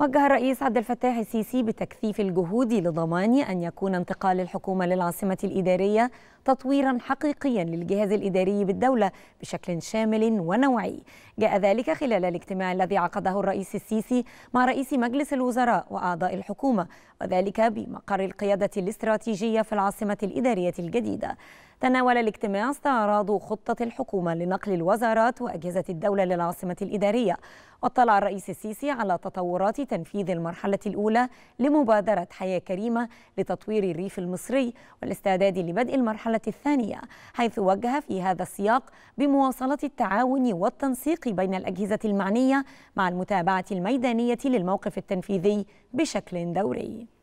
وجه الرئيس عبد الفتاح السيسي بتكثيف الجهود لضمان أن يكون انتقال الحكومة للعاصمة الإدارية تطويرا حقيقيا للجهاز الإداري بالدولة بشكل شامل ونوعي جاء ذلك خلال الاجتماع الذي عقده الرئيس السيسي مع رئيس مجلس الوزراء وأعضاء الحكومة وذلك بمقر القيادة الاستراتيجية في العاصمة الإدارية الجديدة تناول الاجتماع استعراض خطة الحكومة لنقل الوزارات وأجهزة الدولة للعاصمة الإدارية واطلع الرئيس السيسي على تطورات تنفيذ المرحلة الأولى لمبادرة حياة كريمة لتطوير الريف المصري والاستعداد لبدء المرحلة الثانية حيث وجه في هذا السياق بمواصلة التعاون والتنسيق بين الأجهزة المعنية مع المتابعة الميدانية للموقف التنفيذي بشكل دوري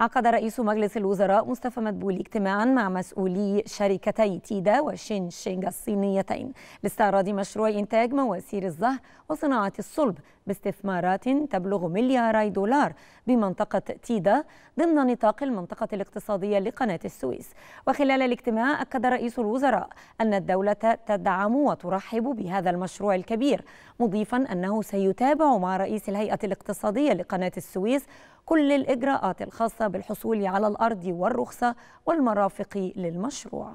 عقد رئيس مجلس الوزراء مصطفى مدبولي اجتماعا مع مسؤولي شركتي تيدا وشين شينغ الصينيتين لاستعراض مشروع إنتاج مواسير الزهر وصناعة الصلب باستثمارات تبلغ ملياري دولار بمنطقة تيدا ضمن نطاق المنطقة الاقتصادية لقناة السويس وخلال الاجتماع أكد رئيس الوزراء أن الدولة تدعم وترحب بهذا المشروع الكبير مضيفا أنه سيتابع مع رئيس الهيئة الاقتصادية لقناة السويس كل الإجراءات الخاصة بالحصول على الأرض والرخصة والمرافق للمشروع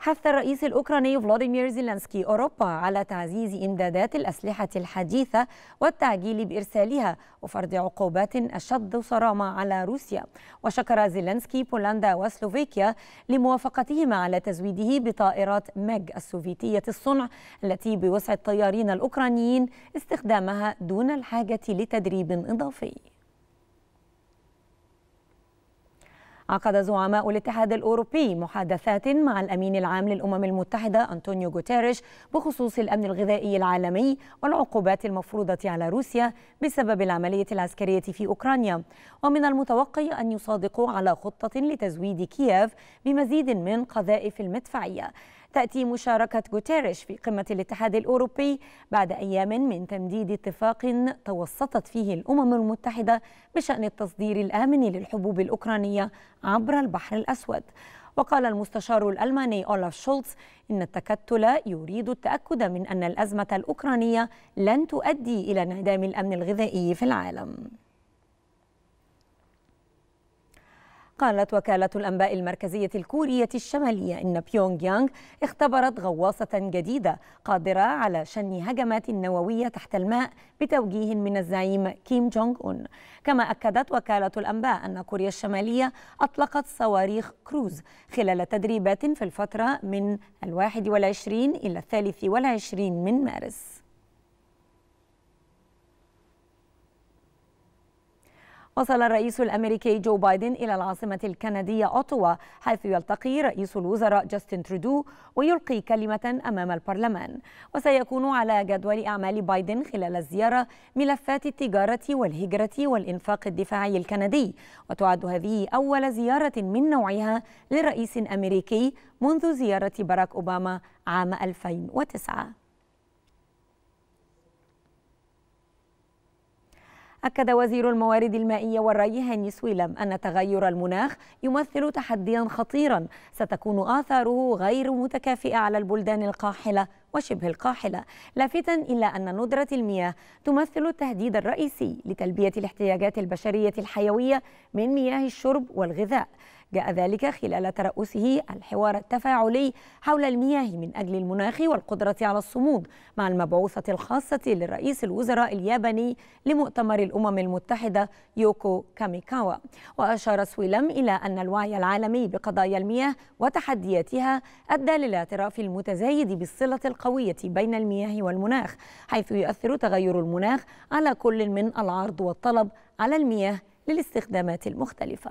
حث الرئيس الأوكراني فلاديمير زيلانسكي أوروبا على تعزيز إمدادات الأسلحة الحديثة والتعجيل بإرسالها وفرض عقوبات أشد صرامة على روسيا وشكر زيلانسكي بولندا وسلوفاكيا لموافقتهما على تزويده بطائرات ميج السوفيتية الصنع التي بوسع الطيارين الأوكرانيين استخدامها دون الحاجة لتدريب إضافي عقد زعماء الاتحاد الأوروبي محادثات مع الأمين العام للأمم المتحدة أنطونيو غوتيريش بخصوص الأمن الغذائي العالمي والعقوبات المفروضة على روسيا بسبب العملية العسكرية في أوكرانيا ومن المتوقع أن يصادقوا على خطة لتزويد كييف بمزيد من قذائف المدفعية تأتي مشاركة غوتيريش في قمة الاتحاد الأوروبي بعد أيام من تمديد اتفاق توسطت فيه الأمم المتحدة بشأن التصدير الآمن للحبوب الأوكرانية عبر البحر الأسود وقال المستشار الألماني أولاف شولتز إن التكتل يريد التأكد من أن الأزمة الأوكرانية لن تؤدي إلى انعدام الأمن الغذائي في العالم قالت وكالة الأنباء المركزية الكورية الشمالية إن بيونغ يانغ اختبرت غواصة جديدة قادرة على شن هجمات نووية تحت الماء بتوجيه من الزعيم كيم جونغ أون كما أكدت وكالة الأنباء أن كوريا الشمالية أطلقت صواريخ كروز خلال تدريبات في الفترة من الواحد والعشرين إلى الثالث والعشرين من مارس وصل الرئيس الأمريكي جو بايدن إلى العاصمة الكندية أوتوا حيث يلتقي رئيس الوزراء جاستن ترودو ويلقي كلمة أمام البرلمان وسيكون على جدول أعمال بايدن خلال الزيارة ملفات التجارة والهجرة والإنفاق الدفاعي الكندي وتعد هذه أول زيارة من نوعها لرئيس أمريكي منذ زيارة باراك أوباما عام 2009 أكد وزير الموارد المائية والري هاني سويلم أن تغير المناخ يمثل تحديا خطيرا ستكون آثاره غير متكافئة على البلدان القاحلة وشبه القاحلة لافتا إلى أن ندرة المياه تمثل التهديد الرئيسي لتلبية الاحتياجات البشرية الحيوية من مياه الشرب والغذاء جاء ذلك خلال ترأسه الحوار التفاعلي حول المياه من أجل المناخ والقدرة على الصمود مع المبعوثة الخاصة لرئيس الوزراء الياباني لمؤتمر الأمم المتحدة يوكو كاميكاوا وأشار سويلم إلى أن الوعي العالمي بقضايا المياه وتحدياتها أدى للاعتراف المتزايد بالصلة القوية بين المياه والمناخ حيث يؤثر تغير المناخ على كل من العرض والطلب على المياه للاستخدامات المختلفة